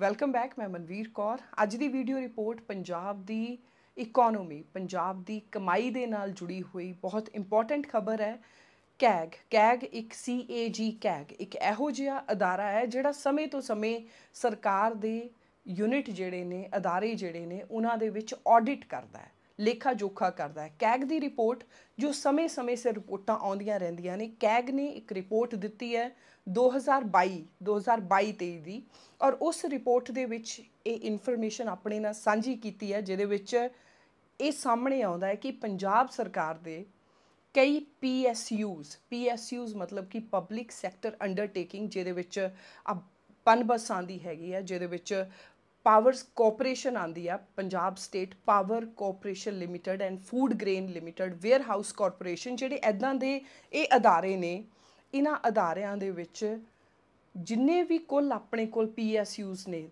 welcome back ਮੈਂ ਮਨਵੀਰ ਕੌਰ ਅੱਜ ਦੀ ਵੀਡੀਓ ਰਿਪੋਰਟ ਪੰਜਾਬ ਦੀ ਇਕਨੋਮੀ ਪੰਜਾਬ ਦੀ ਕਮਾਈ ਦੇ ਨਾਲ ਜੁੜੀ ਹੋਈ ਬਹੁਤ ਇੰਪੋਰਟੈਂਟ ਖਬਰ ਹੈ ਕੈਗ ਕੈਗ ਇੱਕ ਸੀਏਜੀ ਕੈਗ ਇੱਕ ਇਹੋ ਜਿਹਾ ਅਦਾਰਾ ਹੈ ਜਿਹੜਾ ਸਮੇਂ ਤੋਂ ਸਮੇਂ ਸਰਕਾਰ ਦੇ ਯੂਨਿਟ ਜਿਹੜੇ ਨੇ ਅਦਾਰੇ ਜਿਹੜੇ ਨੇ ਉਹਨਾਂ ਦੇ ਵਿੱਚ ਆਡਿਟ ਕਰਦਾ ਹੈ ਲੇਖਾ ਜੋਖਾ ਕਰਦਾ ਹੈ ਕੈਗ ਦੀ ਰਿਪੋਰਟ ਜੋ ਸਮੇਂ-ਸਮੇਂ ਸੇ ਰਿਪੋਰਟਾਂ ਆਉਂਦੀਆਂ ਰਹਿੰਦੀਆਂ ਨੇ ਕੈਗ ਨੇ ਇੱਕ ਰਿਪੋਰਟ ਦਿੱਤੀ ਹੈ 2022 2022-23 ਦੀ ਔਰ ਉਸ ਰਿਪੋਰਟ ਦੇ ਵਿੱਚ ਇਹ ਇਨਫੋਰਮੇਸ਼ਨ ਆਪਣੇ ਨਾਲ ਸਾਂਝੀ ਕੀਤੀ ਹੈ ਜਿਹਦੇ ਵਿੱਚ ਇਹ ਸਾਹਮਣੇ ਆਉਂਦਾ ਹੈ ਕਿ ਪੰਜਾਬ ਸਰਕਾਰ ਦੇ ਕਈ ਪੀਐਸਯੂਜ਼ ਪੀਐਸਯੂਜ਼ ਮਤਲਬ ਕਿ ਪਬਲਿਕ ਸੈਕਟਰ ਅੰਡਰਟੇਕਿੰਗ ਜਿਹਦੇ ਵਿੱਚ ਪਨਬਸਾਂ ਦੀ ਹੈਗੀ ਹੈ ਜਿਹਦੇ ਵਿੱਚ ਪਾਵਰਸ ਕਾਰਪੋਰੇਸ਼ਨ ਆਂਦੀ ਆ Punjab state power corporation limited and food grain limited warehouse corporation ਜਿਹੜੇ ਐਦਾਂ ਦੇ ਇਹ ਅਦਾਰੇ ਨੇ ਇਹਨਾਂ ਅਦਾਰਿਆਂ ਦੇ ਵਿੱਚ ਜਿੰਨੇ ਵੀ ਕੁੱਲ ਆਪਣੇ ਕੋਲ ਪੀਐਸਯੂਜ਼ ਨੇ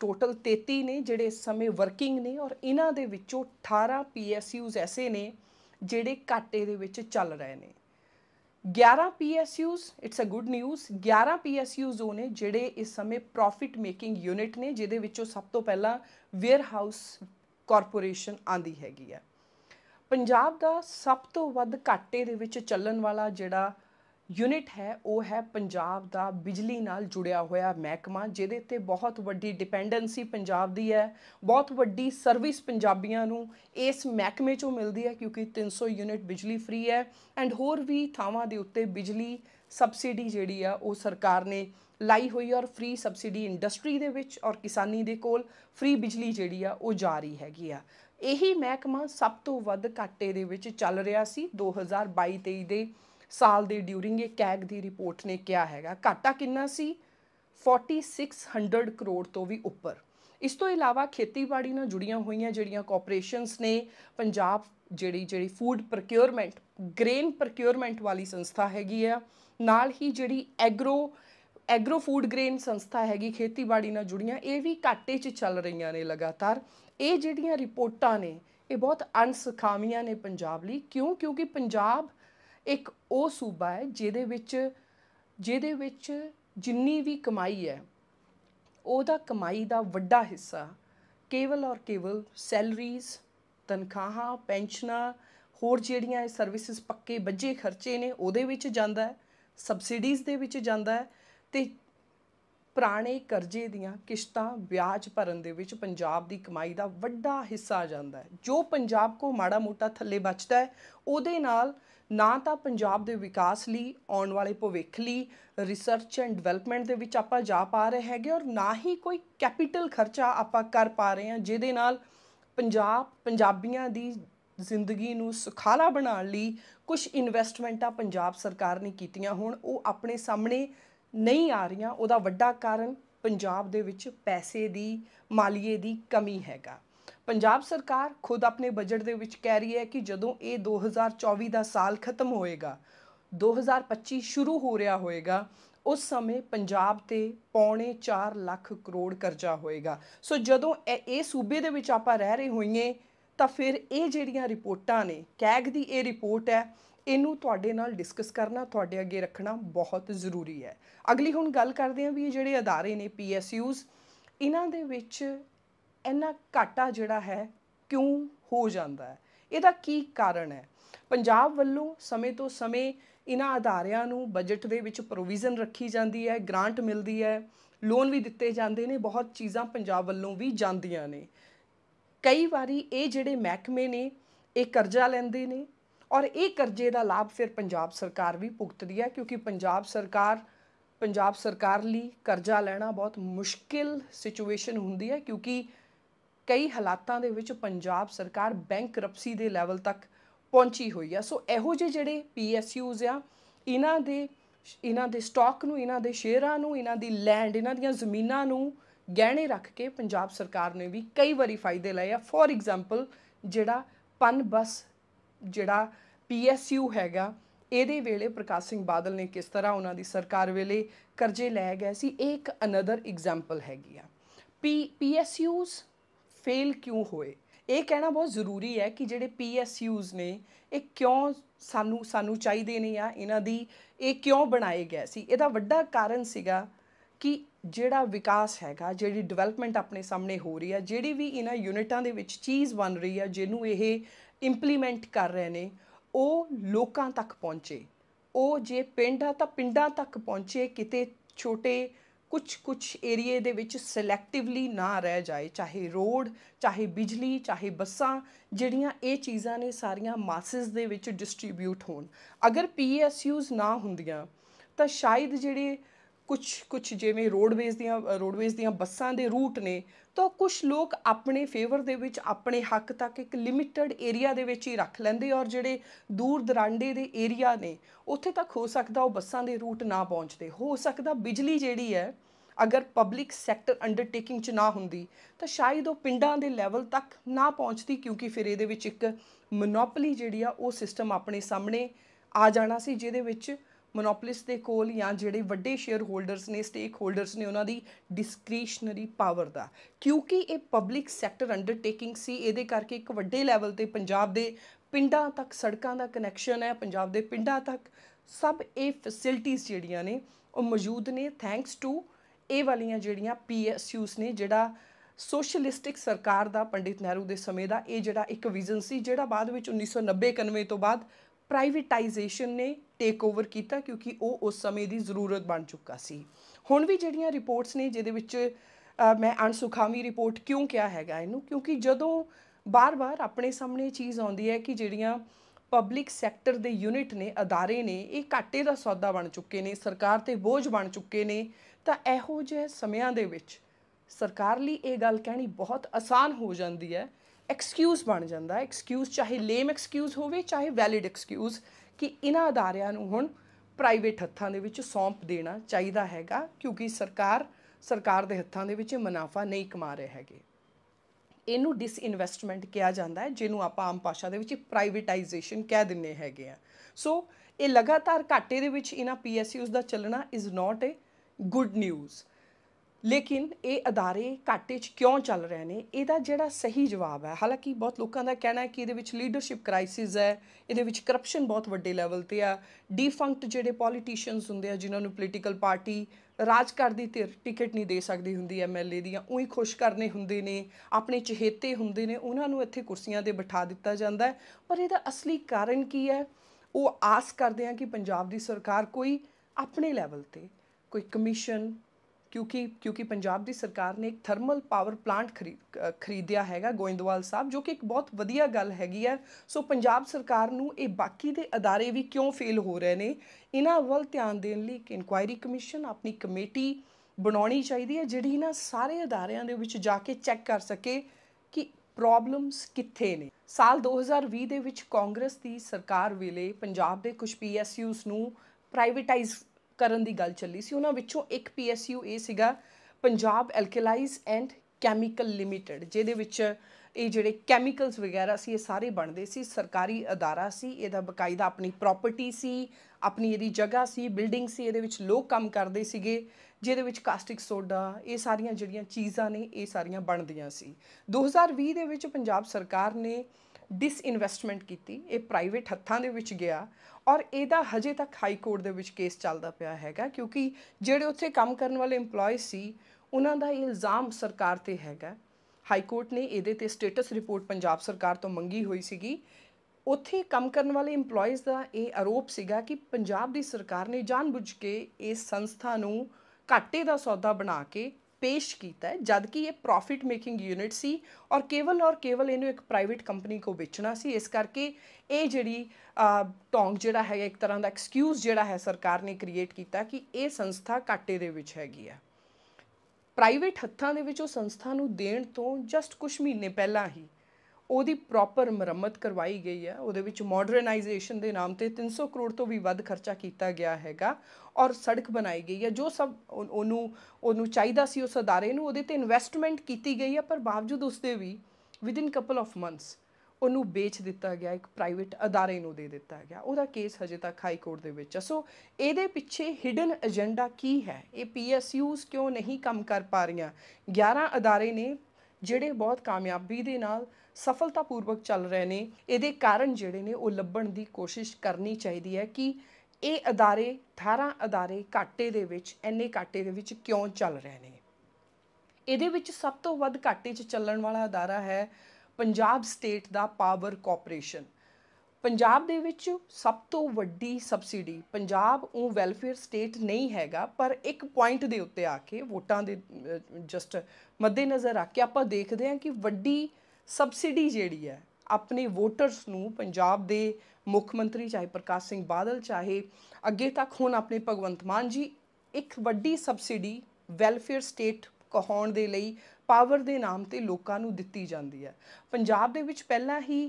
ਟੋਟਲ 33 ਨੇ ਜਿਹੜੇ ਸਮੇਂ ਵਰਕਿੰਗ ਨੇ ਔਰ ਇਹਨਾਂ ਦੇ ਵਿੱਚੋਂ 18 ਪੀਐਸਯੂਜ਼ ਐਸੇ ਨੇ ਜਿਹੜੇ ਘਾਟੇ ਦੇ ਵਿੱਚ ਚੱਲ ਰਹੇ ਨੇ 11 PSUs it's a good news 11 PSUs ਉਹ ਨੇ ਜਿਹੜੇ ਇਸ ਸਮੇਂ ਪ੍ਰੋਫਿਟ ਮੇਕਿੰਗ ਯੂਨਿਟ ਨੇ ਜਿਹਦੇ ਵਿੱਚੋਂ ਸਭ ਤੋਂ ਪਹਿਲਾਂ ਵੇਅਰ ਹਾਊਸ ਕਾਰਪੋਰੇਸ਼ਨ ਆਂਦੀ ਹੈਗੀ ਆ ਪੰਜਾਬ ਦਾ ਸਭ ਤੋਂ ਵੱਧ ਘਾਟੇ ਦੇ ਵਿੱਚ ਚੱਲਣ ਵਾਲਾ ਜਿਹੜਾ ਯੂਨਿਟ ਹੈ ਉਹ ਹੈ ਪੰਜਾਬ ਦਾ ਬਿਜਲੀ ਨਾਲ ਜੁੜਿਆ ਹੋਇਆ ਮਹਿਕਮਾ ਜਿਹਦੇ ਤੇ ਬਹੁਤ ਵੱਡੀ ਡਿਪੈਂਡੈਂਸੀ ਪੰਜਾਬ ਦੀ ਹੈ ਬਹੁਤ ਵੱਡੀ ਸਰਵਿਸ ਪੰਜਾਬੀਆਂ ਨੂੰ ਇਸ ਮਹਿਕਮੇ ਚੋਂ ਮਿਲਦੀ ਹੈ ਕਿਉਂਕਿ 300 ਯੂਨਿਟ ਬਿਜਲੀ ਫ੍ਰੀ ਹੈ ਐਂਡ ਹੋਰ ਵੀ ਥਾਵਾਂ ਦੇ ਉੱਤੇ ਬਿਜਲੀ ਸਬਸਿਡੀ ਜਿਹੜੀ ਆ ਉਹ ਸਰਕਾਰ ਨੇ ਲਾਈ ਹੋਈ ਔਰ ਫ੍ਰੀ ਸਬਸਿਡੀ ਇੰਡਸਟਰੀ ਦੇ ਵਿੱਚ ਔਰ ਕਿਸਾਨੀ ਦੇ ਕੋਲ ਫ੍ਰੀ ਬਿਜਲੀ ਜਿਹੜੀ ਆ ਉਹ ਜਾਰੀ ਹੈਗੀ ਆ ਇਹੀ ਮਹਿਕਮਾ ਸਭ ਤੋਂ ਵੱਧ ਘਾਟੇ ਦੇ ਵਿੱਚ ਚੱਲ ਰਿਹਾ ਸੀ 2022-23 ਦੇ ਸਾਲ ਦੇ ਡਿਊਰਿੰਗ ਇਹ ਕੈਗ ਦੀ ਰਿਪੋਰਟ ਨੇ ਕਿਹਾ ਹੈਗਾ ਘਾਟਾ ਕਿੰਨਾ ਸੀ 4600 ਕਰੋੜ ਤੋਂ ਵੀ ਉੱਪਰ ਇਸ ਤੋਂ ਇਲਾਵਾ ਖੇਤੀਬਾੜੀ ਨਾਲ ਜੁੜੀਆਂ ਹੋਈਆਂ ਜਿਹੜੀਆਂ ਕਾਰਪੋਰੇਸ਼ਨਸ ਨੇ ਪੰਜਾਬ ਜਿਹੜੀ ਜਿਹੜੀ ਫੂਡ ਪ੍ਰੋਕਿਉਰਮੈਂਟ ਗ੍ਰੇਨ ਪ੍ਰੋਕਿਉਰਮੈਂਟ ਵਾਲੀ ਸੰਸਥਾ ਹੈਗੀ ਆ ਨਾਲ ਹੀ ਜਿਹੜੀ ਐਗਰੋ ਐਗਰੋ ਫੂਡ ਗ੍ਰੇਨ ਸੰਸਥਾ ਹੈਗੀ ਖੇਤੀਬਾੜੀ ਨਾਲ ਜੁੜੀਆਂ ਇਹ ਵੀ ਘਾਟੇ 'ਚ ਚੱਲ ਰਹੀਆਂ ਨੇ ਲਗਾਤਾਰ ਇਹ ਜਿਹੜੀਆਂ ਰਿਪੋਰਟਾਂ ਨੇ ਇਹ ਬਹੁਤ ਅਨਸਖਾਮੀਆਂ ਨੇ ਪੰਜਾਬ ਲਈ ਕਿਉਂ ਕਿਉਂਕਿ ਪੰਜਾਬ ਇੱਕ ਉਹ ਸੂਬਾ ਹੈ ਜਿਹਦੇ ਵਿੱਚ ਜਿਹਦੇ ਵਿੱਚ ਜਿੰਨੀ ਵੀ ਕਮਾਈ ਹੈ ਉਹਦਾ ਕਮਾਈ ਦਾ ਵੱਡਾ ਹਿੱਸਾ ਕੇਵਲ ਔਰ ਕੇਵਲ ਸੈਲਰੀਜ਼ ਤਨਖਾਹਾਂ ਪੈਨਸ਼ਨਾਂ ਹੋਰ ਜਿਹੜੀਆਂ ਇਹ ਸਰਵਿਸਿਜ਼ ਪੱਕੇ ਬੱਜੇ ਖਰਚੇ ਨੇ ਉਹਦੇ ਵਿੱਚ ਜਾਂਦਾ ਹੈ ਸਬਸਿਡੀਜ਼ ਦੇ ਵਿੱਚ ਜਾਂਦਾ ਹੈ ਤੇ ਪੁਰਾਣੇ ਕਰਜ਼ੇ ਦੀਆਂ ਕਿਸ਼ਤਾਂ ਵਿਆਜ ਭਰਨ ਦੇ ਵਿੱਚ ਪੰਜਾਬ ਦੀ ਕਮਾਈ ਦਾ ਵੱਡਾ ਹਿੱਸਾ ਜਾਂਦਾ ਹੈ ਜੋ ਪੰਜਾਬ ਕੋ ਮਾੜਾ ਮੋਟਾ ਥੱਲੇ ਬਚਦਾ ਹੈ ਉਹਦੇ ਨਾਲ ਨਾ ਤਾਂ ਪੰਜਾਬ ਦੇ ਵਿਕਾਸ ਲਈ ਆਉਣ ਵਾਲੇ ਭਵਿੱਖ ਲਈ ਰਿਸਰਚ ਐਂਡ ਡਿਵੈਲਪਮੈਂਟ ਦੇ ਵਿੱਚ ਆਪਾਂ ਜਾ ਪਾ ਰਹੇ ਹੈਗੇ ਔਰ ਨਾ ਹੀ ਕੋਈ ਕੈਪੀਟਲ ਖਰਚਾ ਆਪਾਂ ਕਰ ਪਾ ਰਹੇ ਹਾਂ ਜਿਹਦੇ ਨਾਲ ਪੰਜਾਬ ਪੰਜਾਬੀਆਂ ਦੀ ਜ਼ਿੰਦਗੀ ਨੂੰ ਸੁਖਾਲਾ ਬਣਾਉਣ ਲਈ ਕੁਝ ਇਨਵੈਸਟਮੈਂਟਾਂ ਪੰਜਾਬ ਸਰਕਾਰ ਨੇ ਕੀਤੀਆਂ ਹੋਣ ਉਹ ਆਪਣੇ ਸਾਹਮਣੇ ਨਹੀਂ ਆ ਰਹੀਆਂ ਉਹਦਾ ਵੱਡਾ ਕਾਰਨ ਪੰਜਾਬ ਦੇ ਵਿੱਚ ਪੈਸੇ ਦੀ ਮਾਲੀਏ ਦੀ ਕਮੀ ਹੈਗਾ ਪੰਜਾਬ ਸਰਕਾਰ ਖੁਦ ਆਪਣੇ ਬਜਟ ਦੇ ਵਿੱਚ ਕਹਿ ਰਹੀ ਹੈ ਕਿ ਜਦੋਂ ਇਹ 2024 ਦਾ ਸਾਲ ਖਤਮ ਹੋਏਗਾ 2025 ਸ਼ੁਰੂ ਹੋ ਰਿਹਾ ਹੋਏਗਾ ਉਸ ਸਮੇਂ ਪੰਜਾਬ ਤੇ ਪੌਣੇ 4 ਲੱਖ ਕਰੋੜ ਕਰਜ਼ਾ ਹੋਏਗਾ ਸੋ ਜਦੋਂ ਇਹ ਸੂਬੇ ਦੇ ਵਿੱਚ ਆਪਾਂ ਰਹਿ ਰਹੇ ਹੋਈਏ ਤਾਂ ਫਿਰ ਇਹ ਜਿਹੜੀਆਂ ਰਿਪੋਰਟਾਂ ਨੇ ਕੈਗ ਦੀ ਇਹ ਰਿਪੋਰਟ ਹੈ ਇਹਨੂੰ ਤੁਹਾਡੇ ਨਾਲ ਡਿਸਕਸ ਕਰਨਾ ਤੁਹਾਡੇ ਅੱਗੇ ਰੱਖਣਾ ਬਹੁਤ ਜ਼ਰੂਰੀ ਹੈ ਅਗਲੀ ਹੁਣ ਗੱਲ ਕਰਦੇ ਹਾਂ ਵੀ ਇਹ ਜਿਹੜੇ ਅਦਾਰੇ ਨੇ ਪੀਐਸਯੂਜ਼ ਇਹਨਾਂ ਦੇ ਵਿੱਚ ਇੰਨਾ ਘਾਟਾ ਜਿਹੜਾ ਹੈ ਕਿਉਂ ਹੋ ਜਾਂਦਾ ਹੈ ਇਹਦਾ ਕੀ ਕਾਰਨ ਹੈ ਪੰਜਾਬ ਵੱਲੋਂ ਸਮੇਂ ਤੋਂ ਸਮੇਂ ਇਹਨਾਂ ਆਧਾਰਿਆਂ ਨੂੰ ਬਜਟ ਦੇ ਵਿੱਚ ਪ੍ਰੋਵੀਜ਼ਨ ਰੱਖੀ ਜਾਂਦੀ ਹੈ ਗ੍ਰਾਂਟ ਮਿਲਦੀ ਹੈ ਲੋਨ ਵੀ ਦਿੱਤੇ ਜਾਂਦੇ ਨੇ ਬਹੁਤ ਚੀਜ਼ਾਂ ਪੰਜਾਬ ਵੱਲੋਂ ਵੀ ਜਾਂਦੀਆਂ ਨੇ ਕਈ ਵਾਰੀ ਇਹ ਜਿਹੜੇ ਮਹਿਕਮੇ ਨੇ ਇਹ ਕਰਜ਼ਾ ਲੈਂਦੇ ਨੇ ਔਰ ਇਹ ਕਰਜ਼ੇ ਦਾ ਲਾਭ ਫਿਰ ਪੰਜਾਬ ਸਰਕਾਰ ਵੀ ਭੁਗਤਦੀ ਹੈ ਕਿਉਂਕਿ ਪੰਜਾਬ ਸਰਕਾਰ ਪੰਜਾਬ ਸਰਕਾਰ ਲਈ ਕਰਜ਼ਾ ਲੈਣਾ ਬਹੁਤ ਮੁਸ਼ਕਿਲ ਸਿਚੁਏਸ਼ਨ ਹੁੰਦੀ ਹੈ ਕਿਉਂਕਿ ਕਈ ਹਾਲਾਤਾਂ ਦੇ ਵਿੱਚ ਪੰਜਾਬ ਸਰਕਾਰ ਬੈਂਕਰਪਸੀ ਦੇ ਲੈਵਲ ਤੱਕ ਪਹੁੰਚੀ ਹੋਈ ਆ ਸੋ ਇਹੋ ਜਿਹੇ ਜਿਹੜੇ ਪੀਐਸਯੂਜ਼ ਆ ਇਹਨਾਂ ਦੇ ਇਹਨਾਂ ਦੇ ਸਟਾਕ ਨੂੰ ਇਹਨਾਂ ਦੇ ਸ਼ੇਅਰਾਂ ਨੂੰ ਇਹਨਾਂ ਦੀ ਲੈਂਡ ਇਹਨਾਂ ਦੀਆਂ ਜ਼ਮੀਨਾਂ ਨੂੰ ਗਹਿਣੇ ਰੱਖ ਕੇ ਪੰਜਾਬ ਸਰਕਾਰ ਨੇ ਵੀ ਕਈ ਵਾਰੀ ਫਾਇਦੇ ਲਏ ਆ ਫੋਰ ਐਗਜ਼ਾਮਪਲ ਜਿਹੜਾ ਪਨ ਬਸ ਜਿਹੜਾ ਪੀਐਸਯੂ ਹੈਗਾ ਇਹਦੇ ਵੇਲੇ ਪ੍ਰਕਾਸ਼ ਸਿੰਘ ਬਾਦਲ ਨੇ ਕਿਸ ਤਰ੍ਹਾਂ ਉਹਨਾਂ ਦੀ ਸਰਕਾਰ ਵੇਲੇ ਕਰਜ਼ੇ ਲੈ ਗਏ ਸੀ ਇਹ ਇੱਕ ਅਨਦਰ ਐਗਜ਼ਾਮਪਲ ਹੈਗੀ ਆ ਪੀ ਪੀਐਸਯੂਜ਼ ਫੇਲ ਕਿਉਂ ਹੋਏ ਇਹ ਕਹਿਣਾ ਬਹੁਤ ਜ਼ਰੂਰੀ ਹੈ ਕਿ ਜਿਹੜੇ ਪੀਐਸਯੂਜ਼ ਨੇ ਇਹ ਕਿਉਂ ਸਾਨੂੰ ਸਾਨੂੰ ਚਾਹੀਦੇ ਨੇ ਆ ਇਹਨਾਂ ਦੀ ਇਹ ਕਿਉਂ ਬਣਾਏ ਗਏ ਸੀ ਇਹਦਾ ਵੱਡਾ ਕਾਰਨ ਸੀਗਾ ਕਿ ਜਿਹੜਾ ਵਿਕਾਸ ਹੈਗਾ ਜਿਹੜੀ ਡਿਵੈਲਪਮੈਂਟ ਆਪਣੇ ਸਾਹਮਣੇ ਹੋ ਰਹੀ ਹੈ ਜਿਹੜੀ ਵੀ ਇਹਨਾਂ ਯੂਨਿਟਾਂ ਦੇ ਵਿੱਚ ਚੀਜ਼ ਬਣ ਰਹੀ ਹੈ ਜਿਹਨੂੰ ਇਹ ਇੰਪਲੀਮੈਂਟ ਕਰ ਰਹੇ ਨੇ ਉਹ ਲੋਕਾਂ ਤੱਕ ਪਹੁੰਚੇ ਉਹ ਜੇ ਪਿੰਡ ਆ ਤਾਂ ਪਿੰਡਾਂ ਤੱਕ ਪਹੁੰਚੇ ਕਿਤੇ ਛੋਟੇ ਕੁਝ ਕੁਝ ਏਰੀਏ ਦੇ ਵਿੱਚ ਸਿਲੈਕਟਿਵਲੀ ਨਾ ਰਹਿ ਜਾਏ ਚਾਹੇ ਰੋਡ ਚਾਹੇ ਬਿਜਲੀ ਚਾਹੇ ਬੱਸਾਂ ਜਿਹੜੀਆਂ ਇਹ ਚੀਜ਼ਾਂ ਨੇ ਸਾਰੀਆਂ ਮਾਸਸ ਦੇ ਵਿੱਚ ਡਿਸਟ੍ਰੀਬਿਊਟ ਹੋਣ ਅਗਰ ਪੀਐਸਯੂਜ਼ ਨਾ ਹੁੰਦੀਆਂ ਤਾਂ ਸ਼ਾਇਦ ਜਿਹੜੇ ਕੁਝ ਕੁਝ ਜਿਵੇਂ ਰੋਡਵੇਜ਼ ਦੀਆਂ ਰੋਡਵੇਜ਼ ਦੀਆਂ ਬੱਸਾਂ ਦੇ ਰੂਟ ਨੇ ਤਾਂ ਕੁਝ ਲੋਕ ਆਪਣੇ ਫੇਵਰ ਦੇ ਵਿੱਚ ਆਪਣੇ ਹੱਕ ਤੱਕ ਇੱਕ ਲਿਮਿਟਿਡ ਏਰੀਆ ਦੇ ਵਿੱਚ ਹੀ ਰੱਖ ਲੈਂਦੇ ਔਰ ਜਿਹੜੇ ਦੂਰ ਦਰਾਂਡੇ ਦੇ ਏਰੀਆ ਨੇ ਉੱਥੇ ਤੱਕ ਹੋ ਸਕਦਾ ਉਹ ਬੱਸਾਂ ਦੇ ਰੂਟ ਨਾ ਪਹੁੰਚਦੇ ਹੋ ਸਕਦਾ ਬਿਜਲੀ ਜਿਹੜੀ ਹੈ ਅਗਰ ਪਬਲਿਕ ਸੈਕਟਰ ਅੰਡਰਟੇਕਿੰਗ ਚ ਨਾ ਹੁੰਦੀ ਤਾਂ ਸ਼ਾਇਦ ਉਹ ਪਿੰਡਾਂ ਦੇ ਲੈਵਲ ਤੱਕ ਨਾ ਪਹੁੰਚਦੀ ਕਿਉਂਕਿ ਫਿਰ ਇਹਦੇ ਵਿੱਚ ਇੱਕ ਮੋਨੋਪੋਲੀ ਜਿਹੜੀ ਆ ਉਹ ਸਿਸਟਮ ਆਪਣੇ ਸਾਹਮਣੇ ਆ ਜਾਣਾ ਸੀ ਜਿਹਦੇ ਵਿੱਚ ਮੋਨੋਪੋਲਿਸਟ ਦੇ ਕੋਲ ਜਾਂ ਜਿਹੜੇ ਵੱਡੇ ਸ਼ੇਅਰ ਹੋਲਡਰਸ ਨੇ ਸਟੇਕ ਹੋਲਡਰਸ ਨੇ ਉਹਨਾਂ ਦੀ ਡਿਸਕ੍ਰੀਸ਼ਨਰੀ ਪਾਵਰ ਦਾ ਕਿਉਂਕਿ ਇਹ ਪਬਲਿਕ ਸੈਕਟਰ ਅੰਡਰਟੇਕਿੰਗ ਸੀ ਇਹਦੇ ਕਰਕੇ ਇੱਕ ਵੱਡੇ ਲੈਵਲ ਤੇ ਪੰਜਾਬ ਦੇ ਪਿੰਡਾਂ ਤੱਕ ਸੜਕਾਂ ਦਾ ਕਨੈਕਸ਼ਨ ਹੈ ਪੰਜਾਬ ਦੇ ਪਿੰਡਾਂ ਤੱਕ ਸਭ ਇਹ ਫੈਸਿਲਿਟੀਆਂ ਜਿਹੜੀਆਂ ਨੇ ਉਹ ਮੌਜੂਦ ਨੇ ਥੈਂਕਸ ਟੂ ਇਹ ਵਾਲੀਆਂ ਜਿਹੜੀਆਂ ਪੀਐਸਯੂਸ ਨੇ ਜਿਹੜਾ ਸੋਸ਼ਲਿਸਟਿਕ ਸਰਕਾਰ ਦਾ ਪੰਡਿਤ ਨਹਿਰੂ ਦੇ ਸਮੇਂ ਦਾ ਇਹ ਜਿਹੜਾ ਇੱਕ ਵਿਜ਼ਨ ਸੀ ਜਿਹੜਾ ਬਾਅਦ ਵਿੱਚ 1990 91 ਤੋਂ ਬਾਅਦ ਪ੍ਰਾਈਵੇਟਾਈਜੇਸ਼ਨ ਨੇ ਟੇਕ ਓਵਰ ਕੀਤਾ ਕਿਉਂਕਿ ਉਹ ਉਸ ਸਮੇਂ ਦੀ ਜ਼ਰੂਰਤ ਬਣ ਚੁੱਕਾ ਸੀ ਹੁਣ ਵੀ ਜਿਹੜੀਆਂ ਰਿਪੋਰਟਸ ਨੇ ਜਿਹਦੇ ਵਿੱਚ ਮੈਂ ਅਣਸੁਖਾਵੀ ਰਿਪੋਰਟ ਕਿਉਂ ਕਿਹਾ ਹੈਗਾ ਇਹਨੂੰ ਕਿਉਂਕਿ ਜਦੋਂ ਬਾਰ-ਬਾਰ ਆਪਣੇ ਸਾਹਮਣੇ ਚੀਜ਼ ਆਉਂਦੀ ਹੈ ਕਿ ਜਿਹੜੀਆਂ ਪਬਲਿਕ ਸੈਕਟਰ ਦੇ ਯੂਨਿਟ ਨੇ ਅਦਾਰੇ ਨੇ ਇਹ ਘਾਟੇ ਦਾ ਸੌਦਾ ਬਣ ਚੁੱਕੇ ਨੇ ਸਰਕਾਰ ਤੇ ਬੋਝ ਬਣ ਚੁੱਕੇ ਨੇ ਤਾਂ ਇਹੋ ਜਿਹੇ ਸਮਿਆਂ ਦੇ ਵਿੱਚ ਸਰਕਾਰ ਲਈ ਇਹ ਗੱਲ ਕਹਿਣੀ ਬਹੁਤ ਆਸਾਨ ਹੋ ਜਾਂਦੀ ਹੈ ਐਕਸਕਿਊਜ਼ ਬਣ ਜਾਂਦਾ ਐਕਸਕਿਊਜ਼ ਚਾਹੇ ਲੇਮ ਐਕਸਕਿਊਜ਼ ਹੋਵੇ ਚਾਹੇ ਵੈਲਿਡ ਐਕਸਕਿਊਜ਼ ਕਿ ਇਹਨਾਂ ਅਦਾਰਿਆਂ ਨੂੰ ਹੁਣ ਪ੍ਰਾਈਵੇਟ ਹੱਥਾਂ ਦੇ ਵਿੱਚ ਸੌਂਪ ਦੇਣਾ ਚਾਹੀਦਾ ਹੈਗਾ ਕਿਉਂਕਿ ਸਰਕਾਰ ਸਰਕਾਰ ਦੇ ਹੱਥਾਂ ਦੇ ਵਿੱਚ ਮੁਨਾਫਾ ਨਹੀਂ ਕਮਾ ਰਹੇ ਹੈਗੇ ਇਹਨੂੰ ਡਿਸਇਨਵੈਸਟਮੈਂਟ ਕਿਹਾ ਜਾਂਦਾ ਹੈ ਜਿਹਨੂੰ ਆਪਾਂ ਆਮ ਭਾਸ਼ਾ ਦੇ ਵਿੱਚ ਪ੍ਰਾਈਵੇਟਾਈਜੇਸ਼ਨ ਕਹਿ ਦਿੰਨੇ ਹੈਗੇ ਆ ਸੋ ਇਹ ਲਗਾਤਾਰ ਘਾਟੇ ਦੇ ਵਿੱਚ ਇਹਨਾਂ ਪੀਐਸਯੂਜ਼ ਦਾ ਚੱਲਣਾ is not a good news ਲੇਕਿਨ ਇਹ ਅਦਾਰੇ ਘਾਟੇ 'ਚ ਕਿਉਂ ਚੱਲ ਰਹੇ ਨੇ ਇਹਦਾ ਜਿਹੜਾ ਸਹੀ ਜਵਾਬ ਹੈ ਹਾਲਾਂਕਿ ਬਹੁਤ ਲੋਕਾਂ ਦਾ ਕਹਿਣਾ ਹੈ ਕਿ ਇਹਦੇ ਵਿੱਚ ਲੀਡਰਸ਼ਿਪ ਕ੍ਰਾਈਸਿਸ ਹੈ ਇਹਦੇ ਵਿੱਚ ਕਰਪਸ਼ਨ ਬਹੁਤ ਵੱਡੇ ਲੈਵਲ ਤੇ ਆ ਡੀਫੰਕਟ ਜਿਹੜੇ ਪੋਲੀਟੀਸ਼ੀਅਨਸ ਹੁੰਦੇ ਆ ਜਿਨ੍ਹਾਂ ਨੂੰ ਪੋਲੀਟੀਕਲ ਪਾਰਟੀ ਰਾਜ ਕਰਦੀ ਤੇ ਟਿਕਟ ਨਹੀਂ ਦੇ ਸਕਦੀ ਹੁੰਦੀ ਐਮਐਲਏ ਦੀਆਂ ਉਹੀ ਖੁਸ਼ ਕਰਨੇ ਹੁੰਦੇ ਨੇ ਆਪਣੇ ਚਹੇਤੇ ਹੁੰਦੇ ਨੇ ਉਹਨਾਂ ਨੂੰ ਇੱਥੇ ਕੁਰਸੀਆਂ ਤੇ ਬਿਠਾ ਦਿੱਤਾ ਜਾਂਦਾ ਪਰ ਇਹਦਾ ਅਸਲੀ ਕਾਰਨ ਕੀ ਹੈ ਉਹ ਆਸ ਕਰਦੇ ਆ ਕਿ ਪੰਜਾਬ ਦੀ ਸਰਕਾਰ ਕੋਈ ਆਪਣੇ ਲੈਵਲ ਤੇ ਕੋਈ ਕਮਿਸ਼ਨ ਕਿਉਂਕਿ ਕਿਉਂਕਿ ਪੰਜਾਬ ਦੀ ਸਰਕਾਰ ਨੇ ਇੱਕ ਥਰਮਲ ਪਾਵਰ ਪਲਾਂਟ ਖਰੀਦਿਆ ਹੈਗਾ ਗੋਇੰਦਵਾਲ ਸਾਹਿਬ ਜੋ ਕਿ ਇੱਕ ਬਹੁਤ ਵਧੀਆ ਗੱਲ ਹੈਗੀ ਹੈ ਸੋ ਪੰਜਾਬ ਸਰਕਾਰ ਨੂੰ ਇਹ ਬਾਕੀ ਦੇ ਅਦਾਰੇ ਵੀ ਕਿਉਂ ਫੇਲ ਹੋ ਰਹੇ ਨੇ ਇਹਨਾਂ ਵੱਲ ਧਿਆਨ ਦੇਣ ਲਈ ਇੱਕ ਇਨਕੁਆਇਰੀ ਕਮਿਸ਼ਨ ਆਪਣੀ ਕਮੇਟੀ ਬਣਾਉਣੀ ਚਾਹੀਦੀ ਹੈ ਜਿਹੜੀ ਇਹਨਾਂ ਸਾਰੇ ਅਦਾਰਿਆਂ ਦੇ ਵਿੱਚ ਜਾ ਕੇ ਚੈੱਕ ਕਰ ਸਕੇ ਕਿ ਪ੍ਰੋਬਲਮਸ ਕਿੱਥੇ ਨੇ ਸਾਲ 2020 ਦੇ ਵਿੱਚ ਕਾਂਗਰਸ ਦੀ ਸਰਕਾਰ ਵੇਲੇ ਪੰਜਾਬ ਦੇ ਕੁਝ ਪੀਐਸਯੂਸ ਨੂੰ ਪ੍ਰਾਈਵੇਟਾਈਜ਼ ਕਰਨ ਦੀ ਗੱਲ ਚੱਲੀ ਸੀ ਉਹਨਾਂ ਵਿੱਚੋਂ ਇੱਕ ਪੀਐਸਯੂ ਇਹ ਸੀਗਾ Punjab alkalies and chemical limited ਜਿਹਦੇ ਵਿੱਚ ਇਹ ਜਿਹੜੇ ਕੈਮੀਕਲਸ ਵਗੈਰਾ ਸੀ ਇਹ ਸਾਰੇ ਬਣਦੇ ਸੀ ਸਰਕਾਰੀ ਅਦਾਰਾ ਸੀ ਇਹਦਾ ਬਕਾਇਦਾ ਆਪਣੀ ਪ੍ਰਾਪਰਟੀ ਸੀ ਆਪਣੀ ਇਹਦੀ ਜਗ੍ਹਾ ਸੀ ਬਿਲਡਿੰਗ ਸੀ ਇਹਦੇ ਵਿੱਚ ਲੋਕ ਕੰਮ ਕਰਦੇ ਸੀਗੇ ਜਿਹਦੇ ਵਿੱਚ ਕਾਸਟਿਕ ਸੋਡਾ ਇਹ ਸਾਰੀਆਂ ਜਿਹੜੀਆਂ ਚੀਜ਼ਾਂ ਨੇ ਇਹ ਸਾਰੀਆਂ ਬਣਦੀਆਂ ਸੀ 2020 ਦੇ ਵਿੱਚ ਪੰਜਾਬ ਸਰਕਾਰ ਨੇ ਡਿਸਇਨਵੈਸਟਮੈਂਟ ਕੀਤੀ ਇਹ ਪ੍ਰਾਈਵੇਟ ਹੱਥਾਂ ਦੇ ਵਿੱਚ ਗਿਆ ਔਰ ਇਹਦਾ ਹਜੇ ਤੱਕ ਹਾਈ ਕੋਰਟ ਦੇ ਵਿੱਚ ਕੇਸ ਚੱਲਦਾ ਪਿਆ ਹੈਗਾ ਕਿਉਂਕਿ ਜਿਹੜੇ ਉੱਥੇ ਕੰਮ ਕਰਨ ਵਾਲੇ EMPLOYEE ਸੀ ਉਹਨਾਂ ਦਾ ਇਲਜ਼ਾਮ ਸਰਕਾਰ ਤੇ ਹੈਗਾ ਹਾਈ ਕੋਰਟ ਨੇ ਇਹਦੇ ਤੇ ਸਟੇਟਸ ਰਿਪੋਰਟ ਪੰਜਾਬ ਸਰਕਾਰ ਤੋਂ ਮੰਗੀ ਹੋਈ ਸੀਗੀ ਉੱਥੇ ਕੰਮ ਕਰਨ ਵਾਲੇ EMPLOYEES ਦਾ ਇਹ ਆਰੋਪ ਸੀਗਾ ਕਿ ਪੰਜਾਬ ਦੀ ਸਰਕਾਰ ਨੇ ਜਾਣਬੁੱਝ ਕੇ ਇਸ ਸੰਸਥਾ ਨੂੰ ਘਾਟੇ ਦਾ ਸੌਦਾ ਬਣਾ ਕੇ ਪੇਸ਼ ਕੀਤਾ ਹੈ ਜਦ ਕਿ ਇਹ ਪ੍ਰੋਫਿਟ ਮੇਕਿੰਗ ਯੂਨਿਟ ਸੀ ਔਰ ਕੇਵਲ ਔਰ ਕੇਵਲ ਇਹਨੂੰ ਇੱਕ ਪ੍ਰਾਈਵੇਟ ਕੰਪਨੀ ਕੋ ਵੇਚਣਾ ਸੀ ਇਸ ਕਰਕੇ ਇਹ ਜਿਹੜੀ ਟੌਂਗ ਜਿਹੜਾ ਹੈ ਇੱਕ ਤਰ੍ਹਾਂ ਦਾ ਐਕਸਕਿਊਜ਼ ਜਿਹੜਾ ਹੈ ਸਰਕਾਰ ਨੇ ਕ੍ਰੀਏਟ ਕੀਤਾ ਕਿ ਇਹ ਸੰਸਥਾ ਕਾਟੇ ਦੇ ਵਿੱਚ ਹੈਗੀ ਆ ਪ੍ਰਾਈਵੇਟ ਹੱਥਾਂ ਦੇ ਵਿੱਚ ਉਹ ਸੰਸਥਾ ਨੂੰ ਦੇਣ ਤੋਂ ਜਸਟ ਕੁਝ ਮਹੀਨੇ ਪਹਿਲਾਂ ਹੀ ਉਹਦੀ ਪ੍ਰੋਪਰ ਮੁਰੰਮਤ ਕਰਵਾਈ ਗਈ ਹੈ ਉਹਦੇ ਵਿੱਚ ਮਾਡਰਨਾਈਜੇਸ਼ਨ ਦੇ ਨਾਮ ਤੇ 300 ਕਰੋੜ ਤੋਂ ਵੀ ਵੱਧ ਖਰਚਾ ਕੀਤਾ ਗਿਆ ਹੈਗਾ ਔਰ ਸੜਕ ਬਣਾਈ ਗਈ ਹੈ ਜੋ ਸਭ ਉਹਨੂੰ ਉਹਨੂੰ ਚਾਹੀਦਾ ਸੀ ਉਸ ਅਦਾਰੇ ਨੂੰ ਉਹਦੇ ਤੇ ਇਨਵੈਸਟਮੈਂਟ ਕੀਤੀ ਗਈ ਹੈ ਪਰ ਬਾਵਜੂਦ ਉਸ ਦੇ ਵੀ within couple of months ਉਹਨੂੰ ਵੇਚ ਦਿੱਤਾ ਗਿਆ ਇੱਕ ਪ੍ਰਾਈਵੇਟ ਅਦਾਰੇ ਨੂੰ ਦੇ ਦਿੱਤਾ ਗਿਆ ਉਹਦਾ ਕੇਸ ਹਜੇ ਤੱਕ ਹਾਈ ਕੋਰਟ ਦੇ ਵਿੱਚ ਸੋ ਇਹਦੇ ਪਿੱਛੇ ਹਿਡਨ ਏਜੰਡਾ ਕੀ ਹੈ ਇਹ ਪੀਐਸਯੂਸ ਕਿਉਂ ਨਹੀਂ ਕੰਮ ਕਰ ਪਾ ਰਹੀਆਂ 11 ਅਦਾਰੇ ਨੇ ਜਿਹੜੇ ਬਹੁਤ ਕਾਮਯਾਬੀ ਦੇ ਨਾਲ ਸਫਲਤਾਪੂਰਵਕ ਚੱਲ ਰਹੇ ਨੇ ਇਹਦੇ ਕਾਰਨ ਜਿਹੜੇ ਨੇ ਉਹ ਲੱਭਣ ਦੀ ਕੋਸ਼ਿਸ਼ ਕਰਨੀ ਚਾਹੀਦੀ ਹੈ ਕਿ ਇਹ ਅਦਾਰੇ 18 ਅਦਾਰੇ ਘਾਟੇ ਦੇ ਵਿੱਚ ਐਨੇ ਘਾਟੇ ਦੇ ਵਿੱਚ ਕਿਉਂ ਚੱਲ ਰਹੇ ਨੇ ਇਹਦੇ ਵਿੱਚ ਸਭ ਤੋਂ ਵੱਧ ਘਾਟੇ 'ਚ ਚੱਲਣ ਵਾਲਾ ਅਦਾਰਾ ਹੈ ਪੰਜਾਬ ਸਟੇਟ ਦਾ ਪਾਵਰ ਕਾਰਪੋਰੇਸ਼ਨ ਪੰਜਾਬ ਦੇ ਵਿੱਚ ਸਭ ਤੋਂ ਵੱਡੀ ਸਬਸਿਡੀ ਪੰਜਾਬ ਉਹ ਵੈਲਫੇਅਰ ਸਟੇਟ ਨਹੀਂ ਹੈਗਾ ਪਰ ਇੱਕ ਪੁਆਇੰਟ ਦੇ ਉੱਤੇ ਆ ਕੇ ਵੋਟਾਂ ਦੇ ਜਸਟ ਮੱਦੇ ਨਜ਼ਰ ਆ ਕੇ ਆਪਾਂ ਦੇਖਦੇ ਹਾਂ ਕਿ ਵੱਡੀ ਸਬਸਿਡੀ ਜਿਹੜੀ ਹੈ ਆਪਣੇ ਵੋਟਰਸ ਨੂੰ ਪੰਜਾਬ ਦੇ ਮੁੱਖ ਮੰਤਰੀ ਚਾਹੇ ਪ੍ਰਕਾਸ਼ ਸਿੰਘ ਬਾਦਲ ਚਾਹੇ ਅੱਗੇ ਤੱਕ ਹੁਣ ਆਪਣੇ ਭਗਵੰਤ ਮਾਨ ਜੀ ਇੱਕ ਵੱਡੀ ਸਬਸਿਡੀ ਵੈਲਫੇਅਰ ਸਟੇਟ ਕਹਾਉਣ ਦੇ ਲਈ ਪਾਵਰ ਦੇ ਨਾਮ ਤੇ ਲੋਕਾਂ ਨੂੰ ਦਿੱਤੀ ਜਾਂਦੀ ਹੈ ਪੰਜਾਬ ਦੇ ਵਿੱਚ ਪਹਿਲਾਂ ਹੀ